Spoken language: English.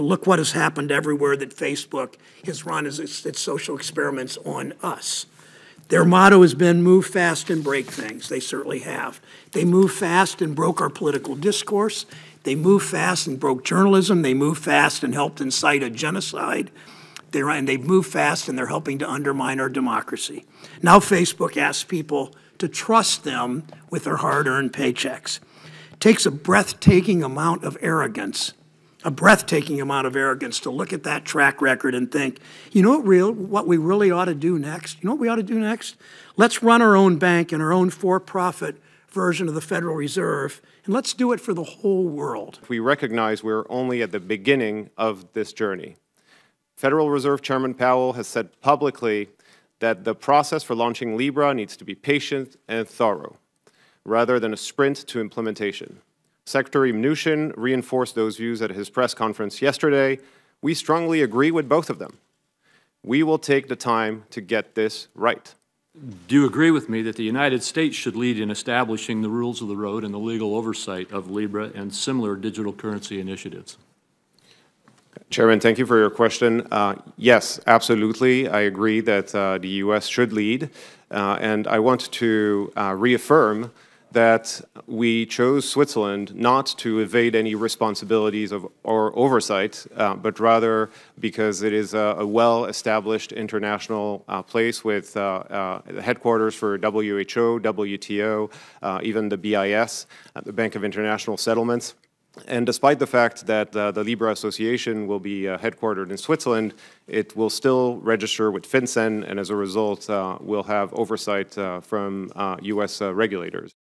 But look what has happened everywhere that Facebook has run its, its social experiments on us. Their motto has been move fast and break things. They certainly have. They moved fast and broke our political discourse. They moved fast and broke journalism. They moved fast and helped incite a genocide. They're, and they've moved fast and they're helping to undermine our democracy. Now Facebook asks people to trust them with their hard-earned paychecks. It takes a breathtaking amount of arrogance a breathtaking amount of arrogance to look at that track record and think, you know what, real, what we really ought to do next? You know what we ought to do next? Let's run our own bank and our own for profit version of the Federal Reserve, and let's do it for the whole world. We recognize we're only at the beginning of this journey. Federal Reserve Chairman Powell has said publicly that the process for launching Libra needs to be patient and thorough, rather than a sprint to implementation. Secretary Mnuchin reinforced those views at his press conference yesterday. We strongly agree with both of them. We will take the time to get this right. Do you agree with me that the United States should lead in establishing the rules of the road and the legal oversight of Libra and similar digital currency initiatives? Chairman, thank you for your question. Uh, yes, absolutely. I agree that uh, the U.S. should lead. Uh, and I want to uh, reaffirm that we chose Switzerland not to evade any responsibilities of, or oversight, uh, but rather because it is a, a well-established international uh, place with uh, uh headquarters for WHO, WTO, uh, even the BIS, uh, the Bank of International Settlements. And despite the fact that uh, the Libra Association will be uh, headquartered in Switzerland, it will still register with FinCEN and as a result uh, will have oversight from US regulators.